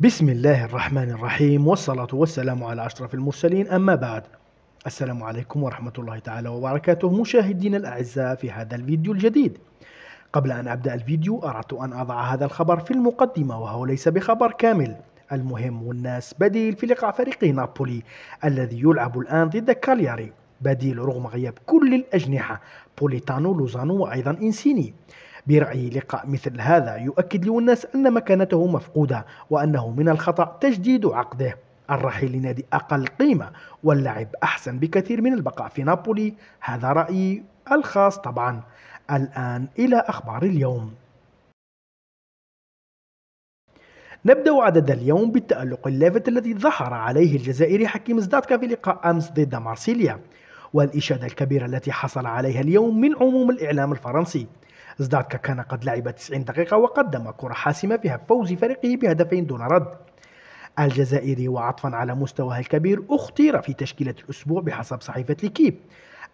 بسم الله الرحمن الرحيم والصلاة والسلام على أشرف المرسلين أما بعد السلام عليكم ورحمة الله تعالى وبركاته مشاهدين الأعزاء في هذا الفيديو الجديد قبل أن أبدأ الفيديو أردت أن أضع هذا الخبر في المقدمة وهو ليس بخبر كامل المهم والناس بديل في لقاء فريق نابولي الذي يلعب الآن ضد كالياري بديل رغم غياب كل الأجنحة بوليتانو لوزانو وأيضا إنسيني برأيي لقاء مثل هذا يؤكد لوناس أن مكانته مفقودة وأنه من الخطأ تجديد عقده الرحيل لنادي أقل قيمة واللعب أحسن بكثير من البقاء في نابولي هذا رأيي الخاص طبعا الآن إلى أخبار اليوم نبدأ عدد اليوم بالتألق اللافت الذي ظهر عليه الجزائري حكيم زداتكا في لقاء أمس ضد مارسيليا والإشادة الكبيرة التي حصل عليها اليوم من عموم الإعلام الفرنسي زدادكا كان قد لعب 90 دقيقة وقدم كرة حاسمة فيها فوز فريقه بهدفين دون رد الجزائري وعطفا على مستواه الكبير اختير في تشكيلة الأسبوع بحسب صحيفة ليكيب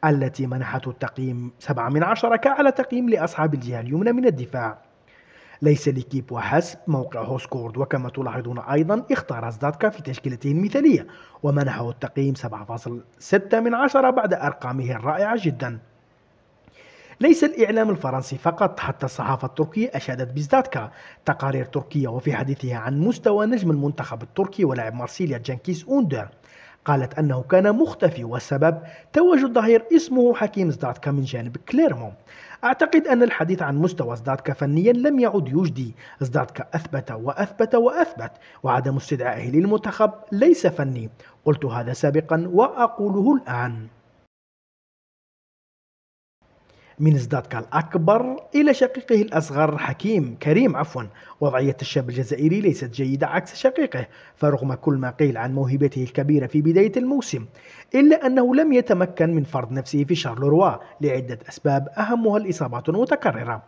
التي منحته التقييم 7 من 10 كأعلى تقييم لأصحاب الجهة اليمنى من الدفاع ليس لكيب وحسب موقع هوسكورد وكما تلاحظون أيضا اختار زدادكا في تشكيلته المثالية ومنحه التقييم 7.6 من 10 بعد أرقامه الرائعة جداً ليس الإعلام الفرنسي فقط حتى الصحافة التركية أشادت بزداتكا تقارير تركية وفي حديثها عن مستوى نجم المنتخب التركي ولاعب مارسيليا جانكيس أوندر قالت أنه كان مختفي والسبب تواجد ظهير اسمه حكيم زداتكا من جانب كليرمون أعتقد أن الحديث عن مستوى زداتكا فنيا لم يعد يجدي زداتكا أثبت وأثبت وأثبت وعدم استدعائه للمنتخب ليس فني قلت هذا سابقا وأقوله الآن من زدادكا الأكبر إلى شقيقه الأصغر حكيم كريم عفوا وضعية الشاب الجزائري ليست جيدة عكس شقيقه فرغم كل ما قيل عن موهبته الكبيرة في بداية الموسم إلا أنه لم يتمكن من فرض نفسه في شارلوروا لعدة أسباب أهمها الإصابات المتكررة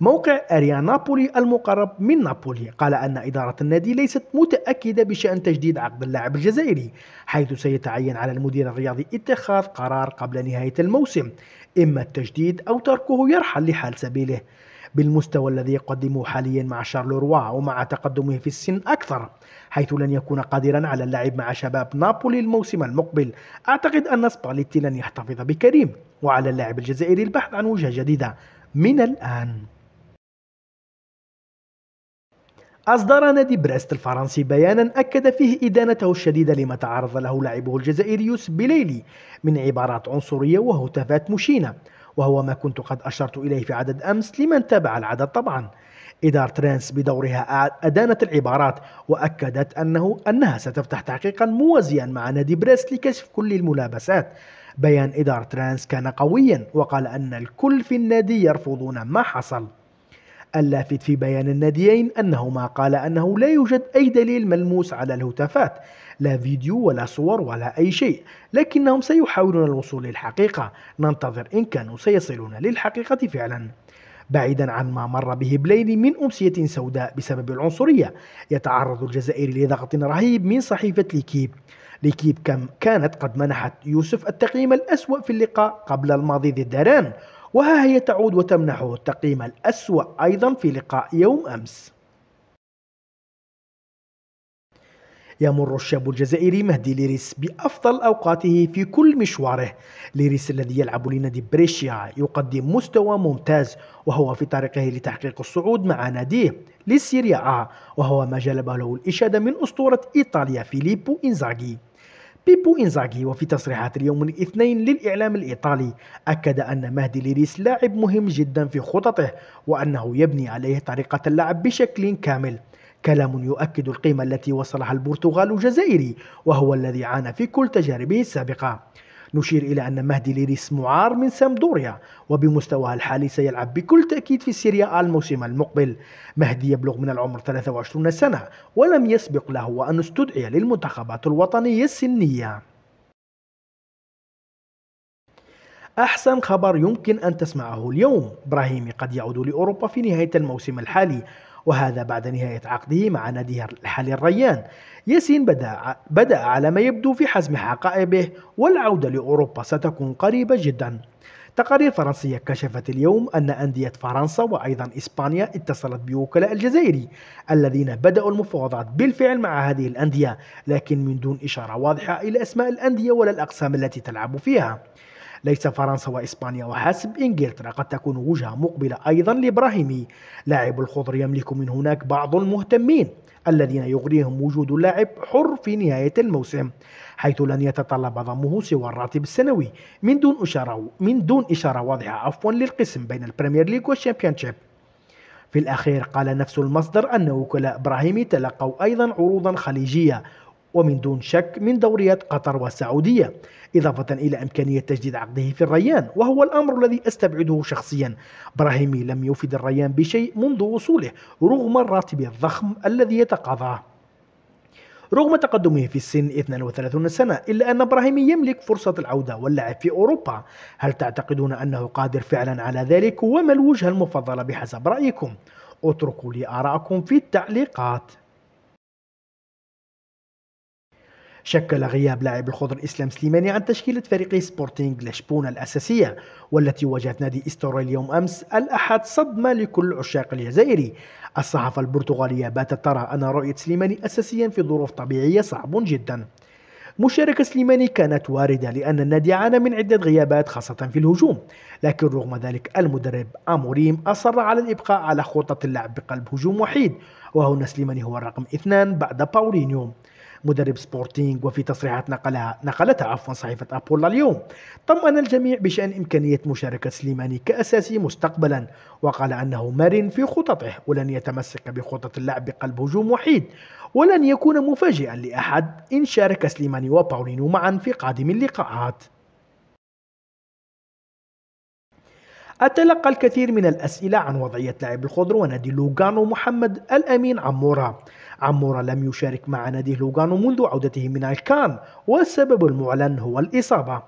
موقع اريا نابولي المقرب من نابولي قال أن إدارة النادي ليست متأكدة بشأن تجديد عقد اللاعب الجزائري حيث سيتعين على المدير الرياضي اتخاذ قرار قبل نهاية الموسم إما التجديد أو تركه يرحل لحال سبيله بالمستوى الذي يقدمه حاليا مع شارلوروا ومع تقدمه في السن أكثر حيث لن يكون قادرا على اللعب مع شباب نابولي الموسم المقبل أعتقد أن سباليتي لن يحتفظ بكريم وعلى اللاعب الجزائري البحث عن وجهة جديدة من الآن أصدر نادي بريست الفرنسي بيانا أكد فيه إدانته الشديدة لما تعرض له لاعبه الجزائري يوسف بليلي من عبارات عنصرية وهتافات مشينة وهو ما كنت قد أشرت إليه في عدد أمس لمن تابع العدد طبعا إدارة رانس بدورها أدانت العبارات وأكدت أنه أنها ستفتح تحقيقا موازيا مع نادي بريست لكشف كل الملابسات بيان إدارة رانس كان قويا وقال أن الكل في النادي يرفضون ما حصل اللافت في بيان الناديين أنهما قال أنه لا يوجد أي دليل ملموس على الهتافات لا فيديو ولا صور ولا أي شيء لكنهم سيحاولون الوصول للحقيقة ننتظر إن كانوا سيصلون للحقيقة فعلا بعيدا عن ما مر به بليلي من أمسية سوداء بسبب العنصرية يتعرض الجزائري لضغط رهيب من صحيفة ليكيب ليكيب كم كانت قد منحت يوسف التقييم الأسوأ في اللقاء قبل الماضي ضد داران وها هي تعود وتمنحه التقييم الأسوأ أيضا في لقاء يوم أمس يمر الشاب الجزائري مهدي ليريس بأفضل أوقاته في كل مشواره ليريس الذي يلعب لنادي بريشيا يقدم مستوى ممتاز وهو في طريقه لتحقيق الصعود مع ناديه لسيريا آ وهو ما جلب له الإشادة من أسطورة إيطاليا فيليبو إنزاغي بيبو إنزاغي وفي تصريحات اليوم الاثنين للإعلام الإيطالي أكد أن مهدي ليريس لاعب مهم جدا في خططه وأنه يبني عليه طريقة اللعب بشكل كامل كلام يؤكد القيمة التي وصلها البرتغال الجزائري وهو الذي عانى في كل تجاربه السابقة نشير إلى أن مهدي ليريس معار من سامدوريا وبمستواه الحالي سيلعب بكل تأكيد في سيريا الموسم المقبل مهدي يبلغ من العمر 23 سنة ولم يسبق له أن استدعي للمنتخبات الوطنية السنية أحسن خبر يمكن أن تسمعه اليوم إبراهيمي قد يعود لأوروبا في نهاية الموسم الحالي وهذا بعد نهاية عقده مع نادي الحالي الريان ياسين بدأ, بدأ على ما يبدو في حزم حقائبه والعودة لأوروبا ستكون قريبة جدا تقارير فرنسية كشفت اليوم أن أندية فرنسا وأيضا إسبانيا اتصلت بوكلاء الجزائري الذين بدأوا المفاوضات بالفعل مع هذه الأندية لكن من دون إشارة واضحة إلى أسماء الأندية ولا الأقسام التي تلعب فيها ليس فرنسا وإسبانيا وحسب إنجلترا قد تكون وجهة مقبلة أيضا لإبراهيمي لاعب الخضر يملك من هناك بعض المهتمين الذين يغريهم وجود لاعب حر في نهاية الموسم حيث لن يتطلب ضمه سوى الراتب السنوي من دون إشارة من دون إشارة واضحة عفوا للقسم بين البريمير ليج والشامبيونشيب في الأخير قال نفس المصدر أن وكلاء إبراهيمي تلقوا أيضا عروضا خليجية ومن دون شك من دوريات قطر والسعودية إضافة إلى إمكانية تجديد عقده في الريان وهو الأمر الذي أستبعده شخصيا براهيمي لم يفد الريان بشيء منذ وصوله رغم الراتب الضخم الذي يتقاضاه رغم تقدمه في السن 32 سنة إلا أن إبراهيم يملك فرصة العودة واللعب في أوروبا هل تعتقدون أنه قادر فعلا على ذلك وما الوجهة المفضلة بحسب رأيكم اتركوا لي آراءكم في التعليقات شكل غياب لاعب الخضر إسلام سليماني عن تشكيلة فريق سبورتينغ لشبونة الأساسية والتي واجهت نادي إستورال يوم أمس الأحد صدمة لكل عشاق الجزائري الصحافة البرتغالية باتت ترى أن رؤية سليماني أساسيا في ظروف طبيعية صعب جدا مشاركة سليماني كانت واردة لأن النادي عانى من عدة غيابات خاصة في الهجوم لكن رغم ذلك المدرب أموريم أصر على الإبقاء على خطة اللعب بقلب هجوم وحيد وهنا سليماني هو الرقم اثنان بعد باولينيو مدرب سبورتينغ وفي تصريحات نقلها نقلتها عفوا صحيفة أبولا اليوم طمأن الجميع بشأن إمكانية مشاركة سليماني كأساسي مستقبلا وقال أنه مرن في خططه ولن يتمسك بخطة اللعب بقلب هجوم وحيد ولن يكون مفاجئا لأحد إن شارك سليماني وباولينو معا في قادم اللقاءات أتلقى الكثير من الأسئلة عن وضعية لاعب الخضر ونادي لوغانو محمد الأمين عمورة عمورا لم يشارك مع نادي لوغانو منذ عودته من الكان والسبب المعلن هو الإصابة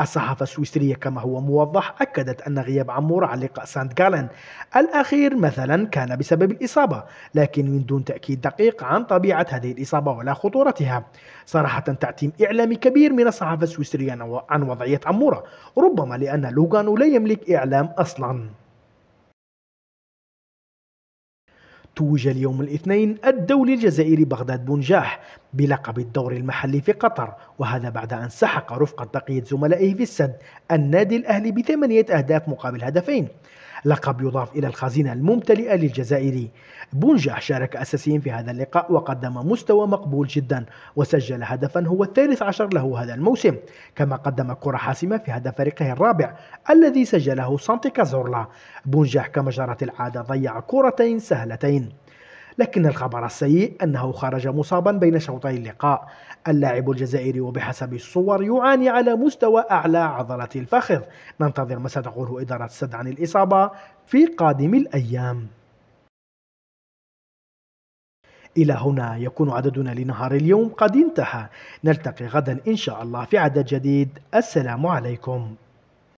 الصحافة السويسرية كما هو موضح أكدت أن غياب عمورا عن لقاء سانت جالن الأخير مثلا كان بسبب الإصابة لكن من دون تأكيد دقيق عن طبيعة هذه الإصابة ولا خطورتها صراحة تعتيم إعلامي كبير من الصحافة السويسرية عن وضعية عمورا ربما لأن لوغانو لا يملك إعلام أصلاً توج اليوم الاثنين الدولي الجزائري بغداد بنجاح بلقب الدور المحلي في قطر وهذا بعد أن سحق رفقة بقية زملائه في السد النادي الأهلي بثمانية أهداف مقابل هدفين لقب يضاف إلى الخزينة الممتلئة للجزائري بونجاح شارك أساسيا في هذا اللقاء وقدم مستوى مقبول جدا وسجل هدفا هو الثالث عشر له هذا الموسم كما قدم كرة حاسمة في هدف فريقه الرابع الذي سجله سانتي كازورلا بونجاح كما جرت العادة ضيع كرتين سهلتين لكن الخبر السيء أنه خرج مصابا بين شوطي اللقاء اللاعب الجزائري وبحسب الصور يعاني على مستوى أعلى عضلة الفخذ ننتظر ما ستقوله إدارة السد عن الإصابة في قادم الأيام إلى هنا يكون عددنا لنهار اليوم قد انتهى نلتقي غدا إن شاء الله في عدد جديد السلام عليكم